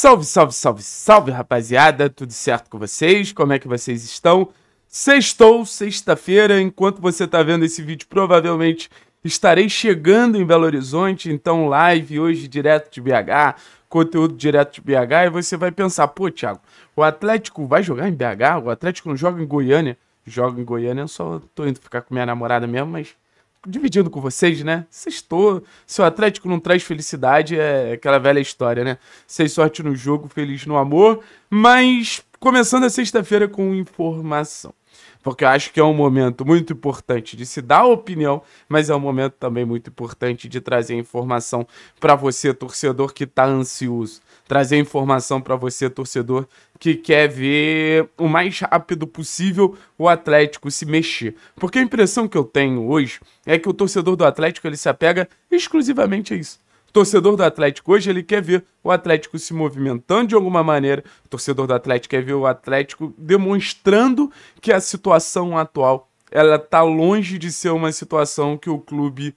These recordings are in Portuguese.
Salve, salve, salve, salve, rapaziada! Tudo certo com vocês? Como é que vocês estão? Sextou, sexta-feira, enquanto você está vendo esse vídeo, provavelmente estarei chegando em Belo Horizonte, então live hoje direto de BH, conteúdo direto de BH, e você vai pensar, pô, Thiago, o Atlético vai jogar em BH? O Atlético não joga em Goiânia? Joga em Goiânia, eu só tô indo ficar com minha namorada mesmo, mas dividindo com vocês, né? Sextou. Se o Atlético não traz felicidade, é aquela velha história, né? Sem sorte no jogo, feliz no amor. Mas começando a sexta-feira com informação porque eu acho que é um momento muito importante de se dar opinião, mas é um momento também muito importante de trazer informação para você, torcedor que está ansioso, trazer informação para você, torcedor que quer ver o mais rápido possível o Atlético se mexer. Porque a impressão que eu tenho hoje é que o torcedor do Atlético ele se apega exclusivamente a isso o torcedor do Atlético hoje ele quer ver o Atlético se movimentando de alguma maneira. O torcedor do Atlético quer ver o Atlético demonstrando que a situação atual ela tá longe de ser uma situação que o clube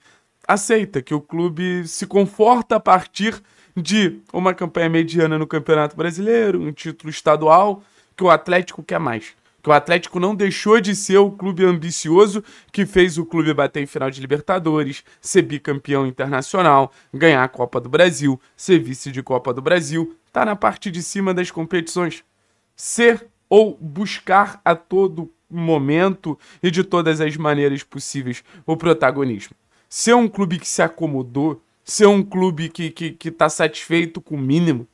aceita, que o clube se conforta a partir de uma campanha mediana no Campeonato Brasileiro, um título estadual, que o Atlético quer mais que o Atlético não deixou de ser o clube ambicioso que fez o clube bater em final de Libertadores, ser bicampeão internacional, ganhar a Copa do Brasil, ser vice de Copa do Brasil, tá na parte de cima das competições. Ser ou buscar a todo momento e de todas as maneiras possíveis o protagonismo. Ser um clube que se acomodou, ser um clube que, que, que tá satisfeito com o mínimo,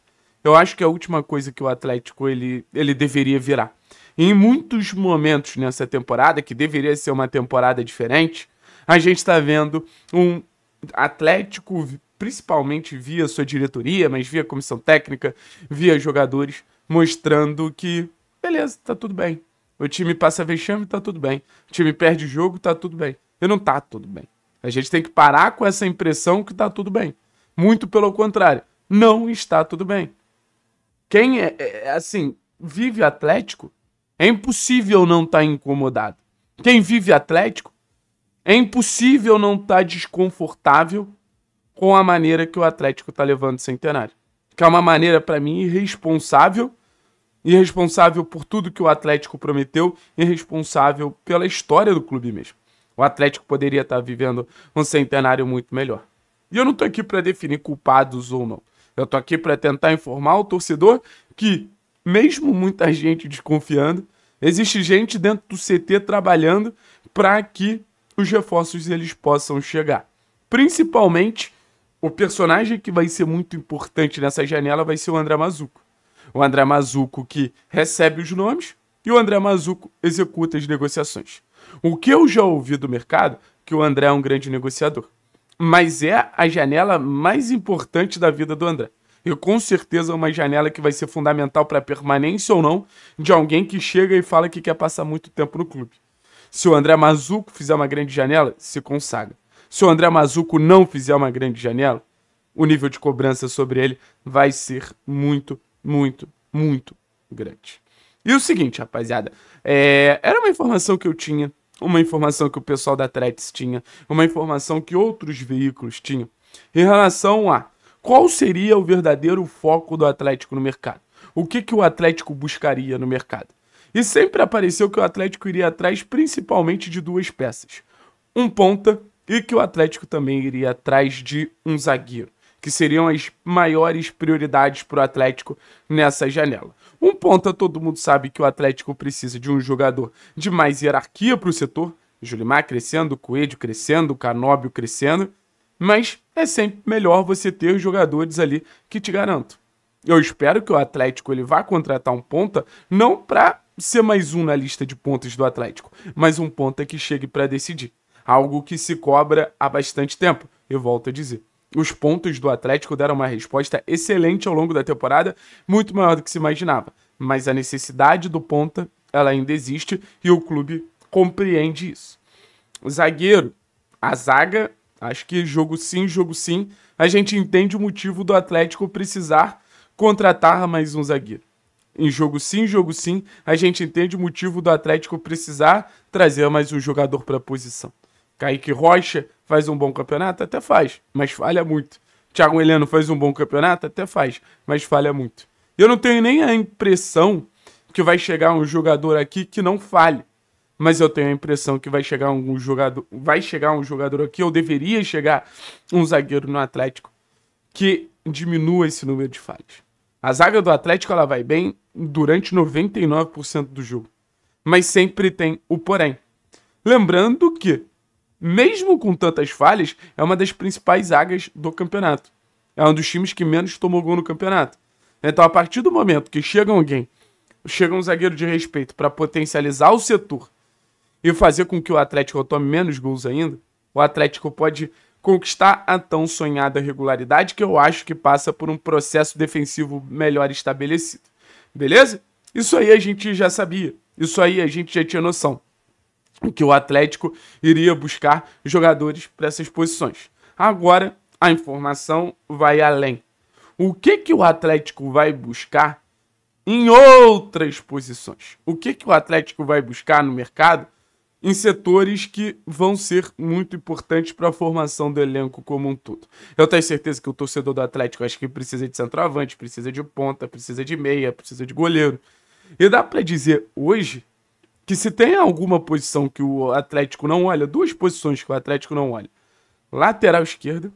eu acho que é a última coisa que o Atlético ele, ele deveria virar. Em muitos momentos nessa temporada, que deveria ser uma temporada diferente, a gente está vendo um Atlético, principalmente via sua diretoria, mas via comissão técnica, via jogadores, mostrando que, beleza, tá tudo bem. O time passa vexame, tá tudo bem. O time perde o jogo, tá tudo bem. E não tá tudo bem. A gente tem que parar com essa impressão que tá tudo bem. Muito pelo contrário, não está tudo bem. Quem é, é, é assim, vive Atlético é impossível não estar tá incomodado. Quem vive Atlético, é impossível não estar tá desconfortável com a maneira que o Atlético está levando o centenário. Que é uma maneira, para mim, irresponsável. Irresponsável por tudo que o Atlético prometeu, irresponsável pela história do clube mesmo. O Atlético poderia estar tá vivendo um centenário muito melhor. E eu não estou aqui para definir culpados ou não. Eu estou aqui para tentar informar o torcedor que mesmo muita gente desconfiando, existe gente dentro do CT trabalhando para que os reforços eles possam chegar. Principalmente o personagem que vai ser muito importante nessa janela vai ser o André Mazuco. O André Mazuco que recebe os nomes e o André Mazuco executa as negociações. O que eu já ouvi do mercado que o André é um grande negociador, mas é a janela mais importante da vida do André e com certeza é uma janela que vai ser fundamental para a permanência ou não de alguém que chega e fala que quer passar muito tempo no clube. Se o André Mazuco fizer uma grande janela, se consagra. Se o André Mazuco não fizer uma grande janela, o nível de cobrança sobre ele vai ser muito, muito, muito grande. E o seguinte, rapaziada, é... era uma informação que eu tinha, uma informação que o pessoal da Threads tinha, uma informação que outros veículos tinham, em relação a qual seria o verdadeiro foco do Atlético no mercado? O que, que o Atlético buscaria no mercado? E sempre apareceu que o Atlético iria atrás principalmente de duas peças: um ponta e que o Atlético também iria atrás de um zagueiro, que seriam as maiores prioridades para o Atlético nessa janela. Um ponta, todo mundo sabe que o Atlético precisa de um jogador de mais hierarquia para o setor. Julimar crescendo, Coelho crescendo, Canóbio crescendo. Mas é sempre melhor você ter jogadores ali que te garantam. Eu espero que o Atlético ele vá contratar um ponta, não para ser mais um na lista de pontas do Atlético, mas um ponta que chegue para decidir. Algo que se cobra há bastante tempo. Eu volto a dizer. Os pontos do Atlético deram uma resposta excelente ao longo da temporada, muito maior do que se imaginava. Mas a necessidade do ponta, ela ainda existe e o clube compreende isso. O zagueiro, a zaga Acho que jogo sim, jogo sim. A gente entende o motivo do Atlético precisar contratar mais um zagueiro. Em jogo sim, jogo sim, a gente entende o motivo do Atlético precisar trazer mais um jogador para a posição. Kaique Rocha faz um bom campeonato? Até faz, mas falha muito. Thiago Heleno faz um bom campeonato? Até faz, mas falha muito. Eu não tenho nem a impressão que vai chegar um jogador aqui que não falhe mas eu tenho a impressão que vai chegar um jogador, vai chegar um jogador aqui, ou deveria chegar um zagueiro no Atlético que diminua esse número de falhas. A zaga do Atlético ela vai bem durante 99% do jogo, mas sempre tem o porém. Lembrando que, mesmo com tantas falhas, é uma das principais zagas do campeonato. É um dos times que menos tomou gol no campeonato. Então, a partir do momento que chega alguém, chega um zagueiro de respeito para potencializar o setor e fazer com que o Atlético tome menos gols ainda, o Atlético pode conquistar a tão sonhada regularidade que eu acho que passa por um processo defensivo melhor estabelecido. Beleza? Isso aí a gente já sabia. Isso aí a gente já tinha noção. Que o Atlético iria buscar jogadores para essas posições. Agora a informação vai além. O que, que o Atlético vai buscar em outras posições? O que, que o Atlético vai buscar no mercado em setores que vão ser muito importantes para a formação do elenco como um todo. Eu tenho certeza que o torcedor do Atlético acho que precisa de centroavante, precisa de ponta, precisa de meia, precisa de goleiro. E dá para dizer hoje que se tem alguma posição que o Atlético não olha, duas posições que o Atlético não olha: lateral esquerda,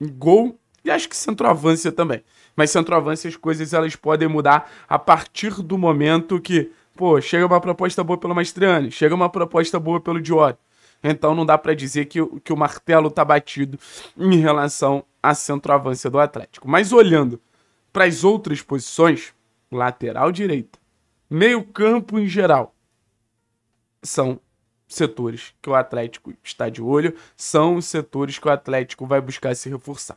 gol e acho que centroavância também. Mas centroavância as coisas elas podem mudar a partir do momento que Pô, chega uma proposta boa pelo Mastriani, chega uma proposta boa pelo Diori. Então não dá para dizer que, que o martelo tá batido em relação à centroavância do Atlético. Mas olhando para as outras posições, lateral direita, meio campo em geral, são setores que o Atlético está de olho, são os setores que o Atlético vai buscar se reforçar.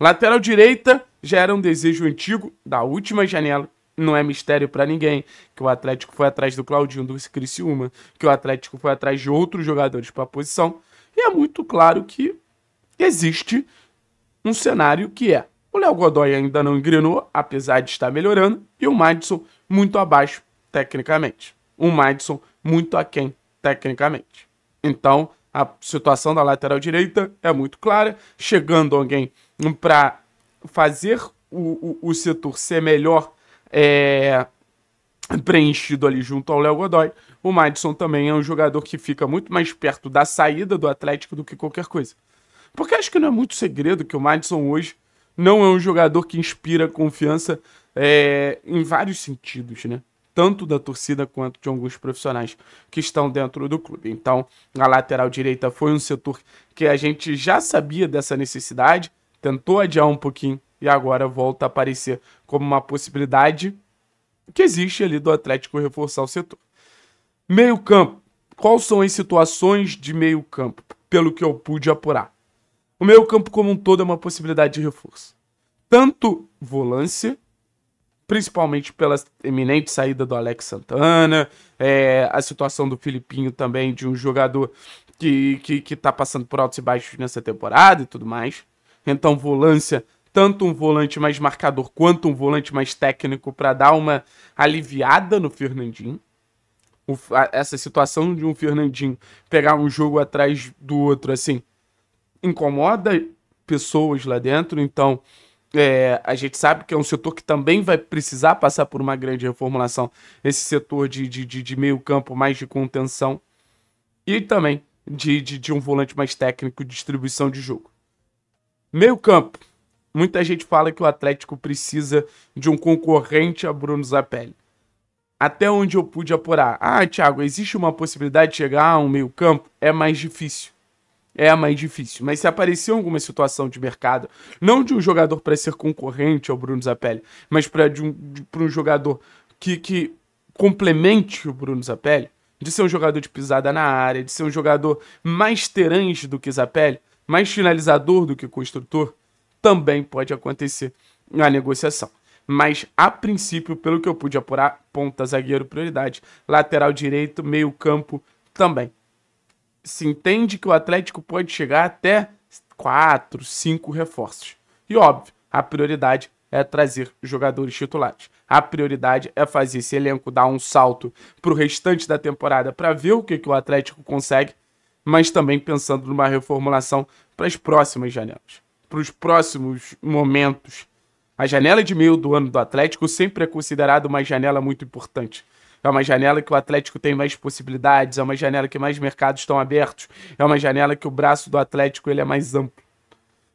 Lateral direita já era um desejo antigo da última janela não é mistério para ninguém que o Atlético foi atrás do Claudinho do Criciúma, que o Atlético foi atrás de outros jogadores para a posição, e é muito claro que existe um cenário que é o Léo Godoy ainda não engrenou, apesar de estar melhorando, e o Madison muito abaixo tecnicamente. O Madison muito aquém tecnicamente. Então, a situação da lateral direita é muito clara, chegando alguém para fazer o, o, o setor ser melhor é, preenchido ali junto ao Léo Godoy. O Madison também é um jogador que fica muito mais perto da saída do Atlético do que qualquer coisa. Porque acho que não é muito segredo que o Madison hoje não é um jogador que inspira confiança é, em vários sentidos, né? Tanto da torcida quanto de alguns profissionais que estão dentro do clube. Então, a lateral direita foi um setor que a gente já sabia dessa necessidade, tentou adiar um pouquinho e agora volta a aparecer como uma possibilidade que existe ali do Atlético reforçar o setor. Meio campo. Quais são as situações de meio campo, pelo que eu pude apurar? O meio campo como um todo é uma possibilidade de reforço. Tanto volância, principalmente pela eminente saída do Alex Santana, é, a situação do Filipinho também, de um jogador que, que, que tá passando por altos e baixos nessa temporada e tudo mais. Então, volância tanto um volante mais marcador quanto um volante mais técnico para dar uma aliviada no Fernandinho. O, a, essa situação de um Fernandinho pegar um jogo atrás do outro, assim, incomoda pessoas lá dentro. Então, é, a gente sabe que é um setor que também vai precisar passar por uma grande reformulação. Esse setor de, de, de, de meio campo, mais de contenção. E também de, de, de um volante mais técnico, distribuição de jogo. Meio campo, Muita gente fala que o Atlético precisa de um concorrente a Bruno Zapelli. Até onde eu pude apurar. Ah, Thiago, existe uma possibilidade de chegar a um meio-campo? É mais difícil. É mais difícil. Mas se aparecer alguma situação de mercado, não de um jogador para ser concorrente ao Bruno Zapelli, mas para um, um, jogador que, que complemente o Bruno Zapelli, de ser um jogador de pisada na área, de ser um jogador mais terange do que Zapelli, mais finalizador do que construtor, também pode acontecer na negociação. Mas, a princípio, pelo que eu pude apurar, ponta, zagueiro, prioridade. Lateral direito, meio campo, também. Se entende que o Atlético pode chegar até quatro, cinco reforços. E óbvio, a prioridade é trazer jogadores titulares. A prioridade é fazer esse elenco dar um salto para o restante da temporada para ver o que, que o Atlético consegue, mas também pensando numa reformulação para as próximas janelas para os próximos momentos. A janela de meio do ano do Atlético sempre é considerada uma janela muito importante. É uma janela que o Atlético tem mais possibilidades, é uma janela que mais mercados estão abertos, é uma janela que o braço do Atlético ele é mais amplo,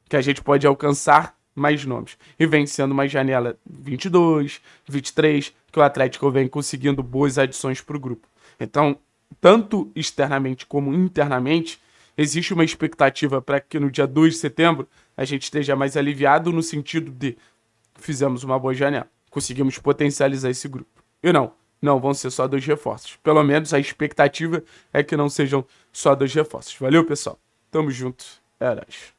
que a gente pode alcançar mais nomes. E vem sendo uma janela 22, 23, que o Atlético vem conseguindo boas adições para o grupo. Então, tanto externamente como internamente, existe uma expectativa para que no dia 2 de setembro a gente esteja mais aliviado no sentido de fizemos uma boa janela, conseguimos potencializar esse grupo. E não, não vão ser só dois reforços. Pelo menos a expectativa é que não sejam só dois reforços. Valeu, pessoal. Tamo junto. É nóis.